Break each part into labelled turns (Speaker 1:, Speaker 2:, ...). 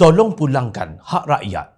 Speaker 1: tolong pulangkan hak rakyat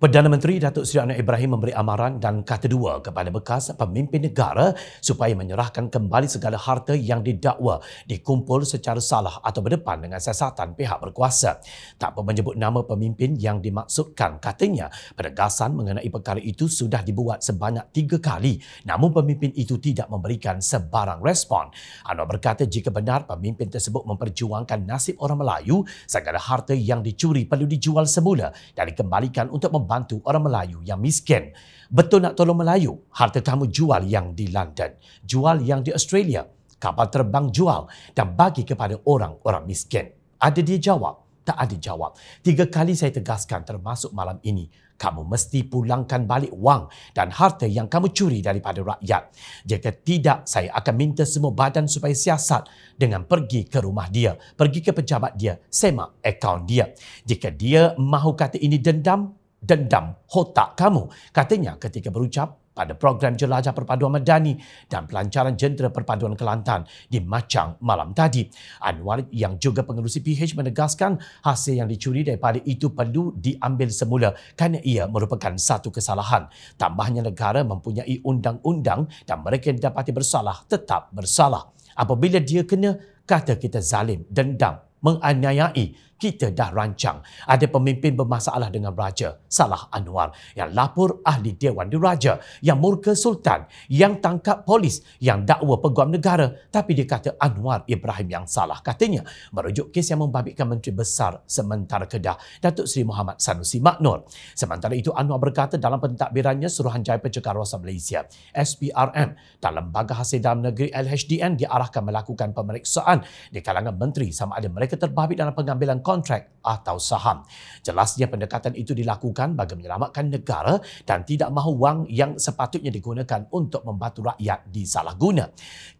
Speaker 1: Perdana Menteri Datuk Seri Anwar Ibrahim memberi amaran dan kata dua kepada bekas pemimpin negara supaya menyerahkan kembali segala harta yang didakwa dikumpul secara salah atau berdepan dengan siasatan pihak berkuasa. Tak pun menyebut nama pemimpin yang dimaksudkan. Katanya, penegasan mengenai perkara itu sudah dibuat sebanyak tiga kali namun pemimpin itu tidak memberikan sebarang respon. Anwar berkata jika benar pemimpin tersebut memperjuangkan nasib orang Melayu, segala harta yang dicuri perlu dijual semula dan dikembalikan untuk mem- membantu orang Melayu yang miskin. Betul nak tolong Melayu? Harta kamu jual yang di London, jual yang di Australia, kapal terbang jual dan bagi kepada orang-orang miskin. Ada dia jawab? Tak ada jawab. Tiga kali saya tegaskan termasuk malam ini, kamu mesti pulangkan balik wang dan harta yang kamu curi daripada rakyat. Jika tidak, saya akan minta semua badan supaya siasat dengan pergi ke rumah dia, pergi ke pejabat dia, semak akaun dia. Jika dia mahu kata ini dendam, dendam otak kamu, katanya ketika berucap pada program jelajah perpaduan Medani dan pelancaran jentera perpaduan Kelantan di Macang malam tadi. Anwar yang juga pengurusi PH menegaskan hasil yang dicuri daripada itu perlu diambil semula kerana ia merupakan satu kesalahan. Tambahnya negara mempunyai undang-undang dan mereka yang dapati bersalah tetap bersalah. Apabila dia kena, kata kita zalim, dendam, menganiayai kita dah rancang. Ada pemimpin bermasalah dengan raja, Salah Anwar, yang lapor ahli dewan diraja, yang murka sultan, yang tangkap polis, yang dakwa peguam negara, tapi dia kata Anwar Ibrahim yang salah. Katanya, merujuk kes yang membabitkan Menteri Besar sementara Kedah, Datuk Seri Muhammad Sanusi Maknur. Sementara itu, Anwar berkata dalam pentadbirannya Suruhanjaya Pencegahan Rosak Malaysia, SPRM, dan Lembaga Hasil Dalam Negeri LHDN diarahkan melakukan pemeriksaan di kalangan menteri sama ada mereka terbabit dalam pengambilan kontrak atau saham. Jelasnya pendekatan itu dilakukan bagi menyelamatkan negara dan tidak mahu wang yang sepatutnya digunakan untuk membantu rakyat disalahguna.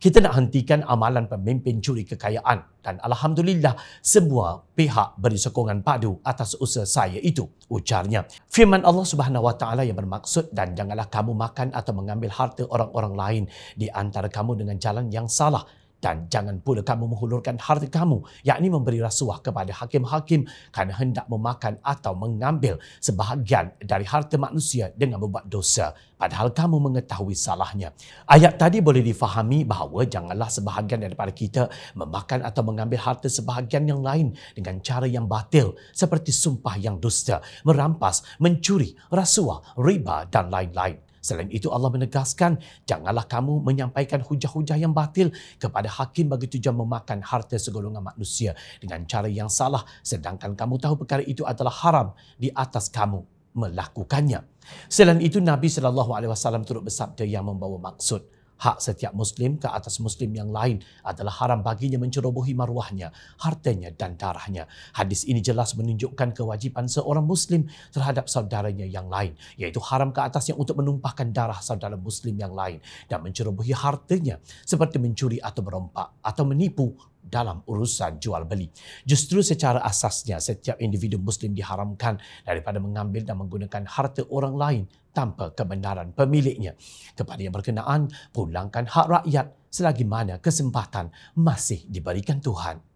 Speaker 1: Kita nak hentikan amalan pemimpin curi kekayaan dan Alhamdulillah semua pihak beri sokongan padu atas usaha saya itu, ucarnya. Firman Allah Subhanahu Wa Taala yang bermaksud dan janganlah kamu makan atau mengambil harta orang-orang lain di antara kamu dengan jalan yang salah dan jangan pula kamu menghulurkan harta kamu yakni memberi rasuah kepada hakim-hakim kerana hendak memakan atau mengambil sebahagian dari harta manusia dengan membuat dosa padahal kamu mengetahui salahnya ayat tadi boleh difahami bahawa janganlah sebahagian daripada kita memakan atau mengambil harta sebahagian yang lain dengan cara yang batil seperti sumpah yang dusta merampas mencuri rasuah riba dan lain-lain Selain itu Allah menegaskan janganlah kamu menyampaikan hujah-hujah yang batil kepada hakim bagi tujuan memakan harta segolongan manusia dengan cara yang salah sedangkan kamu tahu perkara itu adalah haram di atas kamu melakukannya. Selain itu Nabi saw turut bersabda yang membawa maksud Hak setiap Muslim ke atas Muslim yang lain adalah haram baginya mencerobohi maruahnya, hartanya dan darahnya. Hadis ini jelas menunjukkan kewajipan seorang Muslim terhadap saudaranya yang lain, iaitu haram ke atasnya untuk menumpahkan darah saudara Muslim yang lain dan mencerobohi hartanya seperti mencuri atau merompak atau menipu dalam urusan jual beli. Justru secara asasnya setiap individu muslim diharamkan daripada mengambil dan menggunakan harta orang lain tanpa kebenaran pemiliknya. Kepada yang berkenaan, pulangkan hak rakyat selagi mana kesempatan masih diberikan Tuhan.